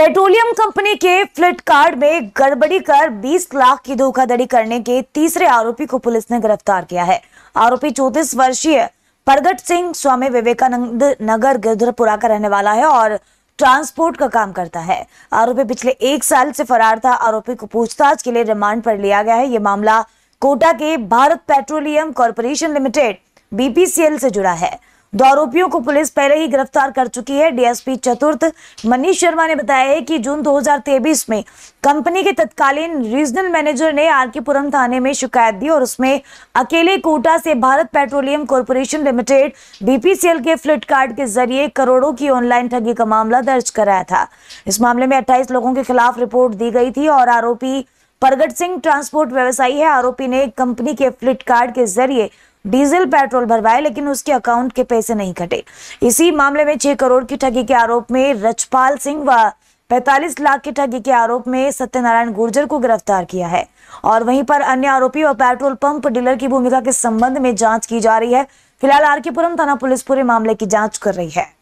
petroleum company के फ्लिपकार्ट में गड़बड़ी कर 20 लाख की धोखाधड़ी करने के तीसरे आरोपी को पुलिस ने गिरफ्तार किया है आरोपी चौतीस वर्षीय प्रगट सिंह स्वामी विवेकानंद नगर गिरधरपुरा का रहने वाला है और ट्रांसपोर्ट का काम करता है आरोपी पिछले एक साल से फरार था आरोपी को पूछताछ के लिए रिमांड पर लिया गया है ये मामला कोटा के Bharat petroleum corporation limited BPCL से जुड़ा है दो आरोपियों को पुलिस पहले ही गिरफ्तार कर चुकी है डीएसपी चतुर्थ मनीष शर्मा ने बताया है कि जून 2023 में कंपनी के तत्कालीन रीजनल मैनेजर ने आरकेपुरम थाने में शिकायत दी और उसमें अकेले कोटा से Bharat petroleum corporation limited BPCL के फ्लिट कार्ड के जरिए करोड़ों की ऑनलाइन ठगी का मामला दर्ज कराया था इस मामले में अट्ठाईस लोगों के खिलाफ रिपोर्ट दी गई थी और आरोपी परगट सिंह ट्रांसपोर्ट व्यवसायी है आरोपी ने कंपनी के फ्लिपकार्ट के जरिए डीजल पेट्रोल भरवाए लेकिन उसके अकाउंट के पैसे नहीं कटे इसी मामले में छह करोड़ की ठगी के आरोप में रचपाल सिंह व 45 लाख की ठगी के आरोप में सत्यनारायण गुर्जर को गिरफ्तार किया है और वहीं पर अन्य आरोपी और पेट्रोल पंप डीलर की भूमिका के संबंध में जांच की जा रही है फिलहाल आरकेपुरम थाना पुलिस पूरे मामले की जांच कर रही है